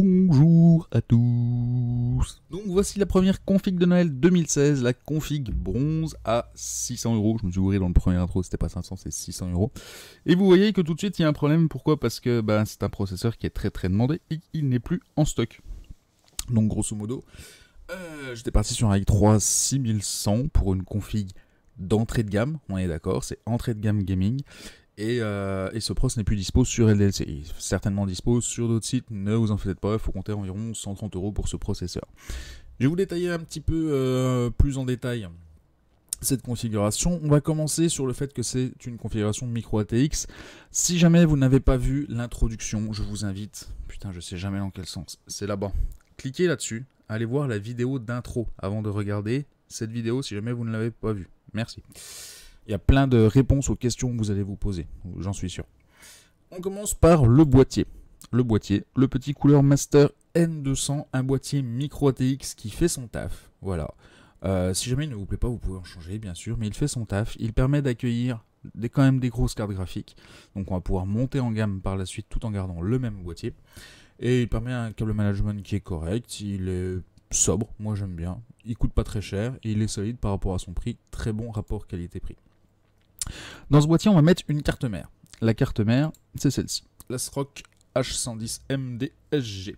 Bonjour à tous Donc voici la première config de Noël 2016, la config bronze à 600 euros. Je me suis gouré dans le premier intro, c'était pas 500, c'est 600 euros. Et vous voyez que tout de suite il y a un problème, pourquoi Parce que ben c'est un processeur qui est très très demandé et il n'est plus en stock. Donc grosso modo, euh, j'étais parti sur un i3 6100 pour une config d'entrée de gamme, on est d'accord, c'est entrée de gamme gaming. Euh, et, ce pros n'est plus dispo sur LDLC. Il est certainement dispo sur d'autres sites, ne vous en faites pas, il faut compter environ 130 euros pour ce processeur. Je vais vous détailler un petit peu euh, plus en détail cette configuration. On va commencer sur le fait que c'est une configuration micro ATX. Si jamais vous n'avez pas vu l'introduction, je vous invite, putain je sais jamais dans quel sens, c'est là-bas. Cliquez là-dessus, allez voir la vidéo d'intro avant de regarder cette vidéo si jamais vous ne l'avez pas vue. Merci il y a plein de réponses aux questions que vous allez vous poser, j'en suis sûr. On commence par le boîtier. Le boîtier, le petit couleur Master N200, un boîtier micro ATX qui fait son taf. Voilà. Euh, si jamais il ne vous plaît pas, vous pouvez en changer, bien sûr, mais il fait son taf. Il permet d'accueillir quand même des grosses cartes graphiques. Donc on va pouvoir monter en gamme par la suite tout en gardant le même boîtier. Et il permet un câble management qui est correct. Il est sobre, moi j'aime bien. Il coûte pas très cher et il est solide par rapport à son prix. Très bon rapport qualité-prix. Dans ce boîtier, on va mettre une carte mère. La carte mère, c'est celle-ci. la SROC H110MDSG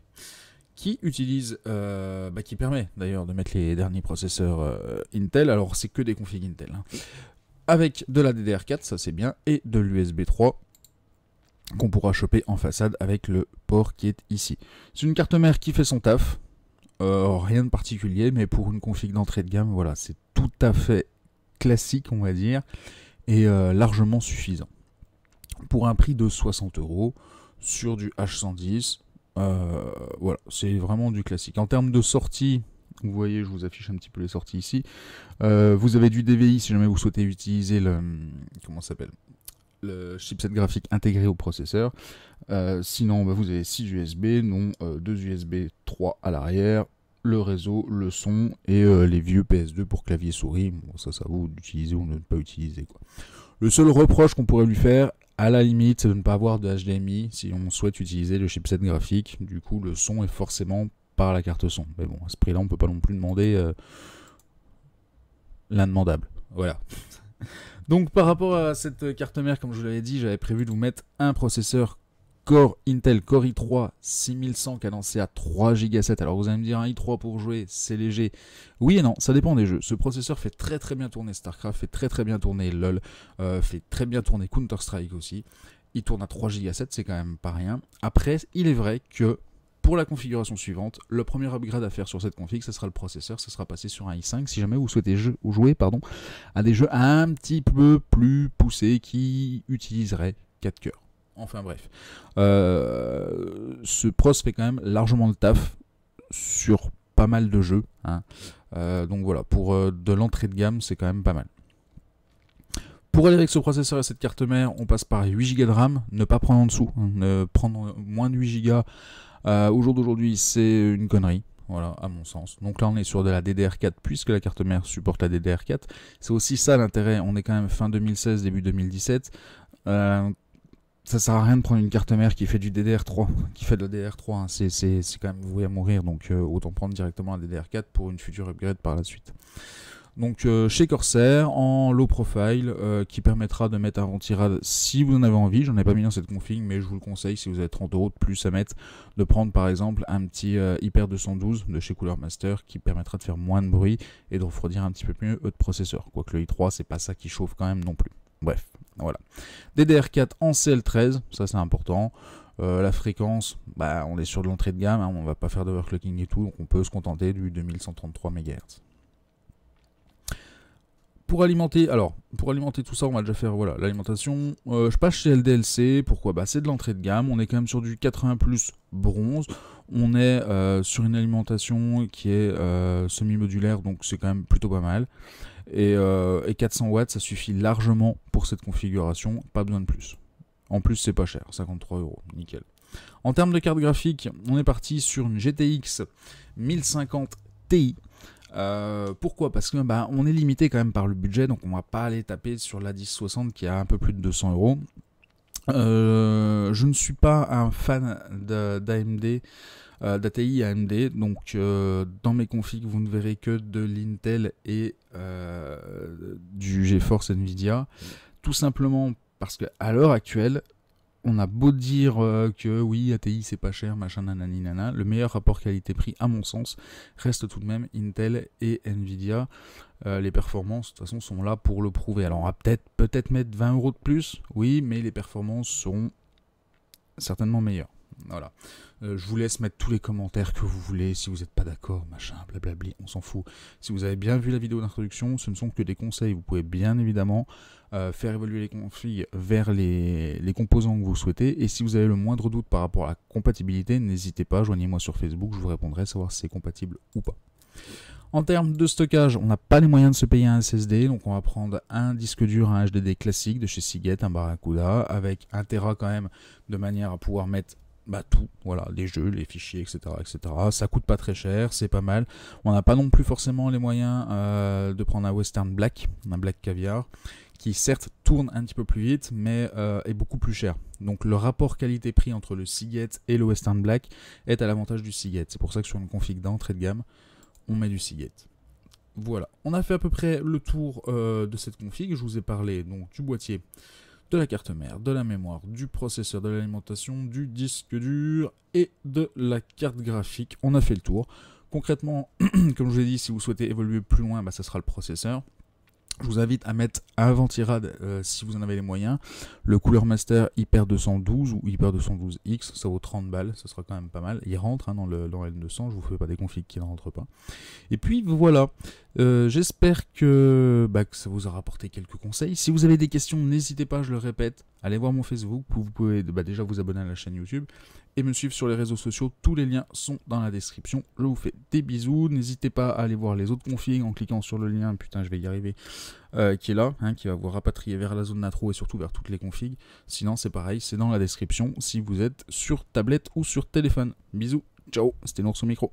qui utilise, euh, bah, qui permet d'ailleurs de mettre les derniers processeurs euh, Intel. Alors c'est que des configs Intel. Hein. Avec de la DDR4, ça c'est bien, et de l'USB 3 qu'on pourra choper en façade avec le port qui est ici. C'est une carte mère qui fait son taf. Euh, rien de particulier, mais pour une config d'entrée de gamme, voilà, c'est tout à fait classique, on va dire est euh, largement suffisant. Pour un prix de 60 euros sur du H110, euh, voilà, c'est vraiment du classique. En termes de sortie, vous voyez, je vous affiche un petit peu les sorties ici. Euh, vous avez du DVI si jamais vous souhaitez utiliser le. Comment s'appelle le chipset graphique intégré au processeur. sinon, bah, vous avez 6 USB, non euh, 2 USB 3 à l'arrière, le réseau, le son et euh, les vieux PS2 pour clavier souris. Bon, ça, ça vaut d'utiliser ou de ne pas utiliser. Quoi. Le seul reproche qu'on pourrait lui faire, à la limite, c'est de ne pas avoir de HDMI si on souhaite utiliser le chipset graphique. Du coup, le son est forcément par la carte son. Mais bon, à ce prix-là, on peut pas non plus demander euh, l'indemandable. Voilà. Donc par rapport à cette carte mère, comme je vous l'avais dit, j'avais prévu de vous mettre un processeur Core Intel Core i3 6100 cadencé à 3 Go Alors vous allez me dire un i3 pour jouer, c'est léger. Oui et non, ça dépend des jeux. Ce processeur fait très très bien tourner StarCraft, fait très très bien tourner LoL, euh, fait très bien tourner Counter-Strike aussi. Il tourne à 3 Go c'est quand même pas rien. Après, il est vrai que pour la configuration suivante, le premier upgrade à faire sur cette config, ce sera le processeur, ce sera passé sur un i5 si jamais vous souhaitez jouer pardon, à des jeux un petit peu plus poussés qui utiliseraient 4 cœurs. Enfin bref. Euh, ce pros fait quand même largement le taf sur pas mal de jeux. Hein. Euh, donc voilà, pour euh, de l'entrée de gamme, c'est quand même pas mal. Pour aller avec ce processeur et cette carte mère, on passe par 8 Go de RAM, ne pas prendre en dessous, hein, ne prendre moins de 8 Go au jour d'aujourd'hui, c'est une connerie voilà, à mon sens. Donc là, on est sur de la DDR4, puisque la carte mère supporte la DDR4. C'est aussi ça l'intérêt, on est quand même fin 2016, début 2017 ça sert à rien de prendre une carte mère qui fait du DDR3, qui fait de la DDR3. Hein. C'est quand même voué à mourir, donc euh, autant prendre directement un DDR4 pour une future upgrade par la suite. Donc euh, chez Corsair, en low profile, euh, qui permettra de mettre un ventirade si vous en avez envie. J'en ai pas mis dans cette config, mais je vous le conseille si vous avez 30 euros de plus à mettre, de prendre par exemple un petit Hyper 212 de chez Cooler Master qui permettra de faire moins de bruit et de refroidir un petit peu mieux votre processeur. Quoique le i3, c'est pas ça qui chauffe quand même non plus. Bref, voilà. DDR4 en CL13, ça c'est important. Euh, la fréquence, bah, on est sur de l'entrée de gamme, On hein, on va pas faire d'overclocking et tout, donc on peut se contenter du 2133 MHz pour alimenter, alors, pour alimenter tout ça, on va déjà faire, voilà, l'alimentation. Euh, je passe chez LDLC, pourquoi Bah c'est de l'entrée de gamme, on est quand même sur du 80 plus bronze. On est euh, sur une alimentation qui est euh, semi-modulaire, donc c'est quand même plutôt pas mal. Et, et 400 watts, ça suffit largement pour cette configuration, pas besoin de plus. En plus, c'est pas cher, 53 euros, nickel. En termes de carte graphique, on est parti sur une GTX 1050 Ti euh, pourquoi Parce que bah, on est limité quand même par le budget, donc on va pas aller taper sur la 1060 qui a un peu plus de 200 euros. Euh, je ne suis pas un fan d'AMD. d'ATI euh, AMD. Donc dans mes configs, vous ne verrez que de l'Intel et du GeForce Nvidia. Tout simplement parce qu'à l'heure actuelle, on a beau dire euh, que oui, ATI c'est pas cher, machin, nanani, nana, le meilleur rapport qualité-prix, à mon sens, reste tout de même Intel et Nvidia. Euh, les performances, de toute façon, sont là pour le prouver. Alors, on peut-être peut mettre 20 euros de plus, oui, mais les performances seront certainement meilleures. Voilà. Euh, je vous laisse mettre tous les commentaires que vous voulez, si vous n'êtes pas d'accord, machin, blablabli, on s'en fout. Si vous avez bien vu la vidéo d'introduction, ce ne sont que des conseils. Vous pouvez bien évidemment euh, faire évoluer les configs vers les, composants que vous souhaitez. Et si vous avez le moindre doute par rapport à la compatibilité, n'hésitez pas, joignez-moi sur Facebook, je vous répondrai savoir si c'est compatible ou pas. En termes de stockage, on n'a pas les moyens de se payer un SSD, donc on va prendre un disque dur, un HDD classique de chez Seagate, un Barracuda, avec un Tera quand même, de manière à pouvoir mettre bah, tout, voilà, les jeux, les fichiers, etc., etc. Ça coûte pas très cher, c'est pas mal. On n'a pas non plus forcément les moyens euh, de prendre un Western Black, un Black Caviar, qui certes tourne un petit peu plus vite, mais euh, est beaucoup plus cher. Donc le rapport qualité-prix entre le Seagate et le Western Black est à l'avantage du Seagate. C'est pour ça que sur une config d'entrée de gamme, on met du Seagate. Voilà, on a fait à peu près le tour euh, de cette config. Je vous ai parlé donc du boîtier de la carte mère, de la mémoire, du processeur, de l'alimentation, du disque dur et de la carte graphique. On a fait le tour. Concrètement, comme je vous l'ai dit, si vous souhaitez évoluer plus loin, bah, ça sera le processeur. Je vous invite à mettre avant tirade, euh, si vous en avez les moyens, le Cooler Master Hyper 212 ou Hyper 212X, ça vaut 30 balles, ça sera quand même pas mal. Il rentre hein, dans, le, dans L200, je vous fais pas des configs qui ne rentrent pas. Et puis voilà, euh, j'espère bah, que, ça vous aura apporté quelques conseils. Si vous avez des questions, n'hésitez pas, je le répète, allez voir mon Facebook, vous pouvez bah, déjà vous abonner à la chaîne YouTube et me suivre sur les réseaux sociaux. Tous les liens sont dans la description. Je vous fais des bisous. N'hésitez pas à aller voir les autres configs en cliquant sur le lien, putain, je vais y arriver, euh, qui est là, hein, qui va vous rapatrier vers la zone Natro et surtout vers toutes les configs. Sinon, c'est pareil, c'est dans la description si vous êtes sur tablette ou sur téléphone. Bisous, ciao, c'était Nours au micro.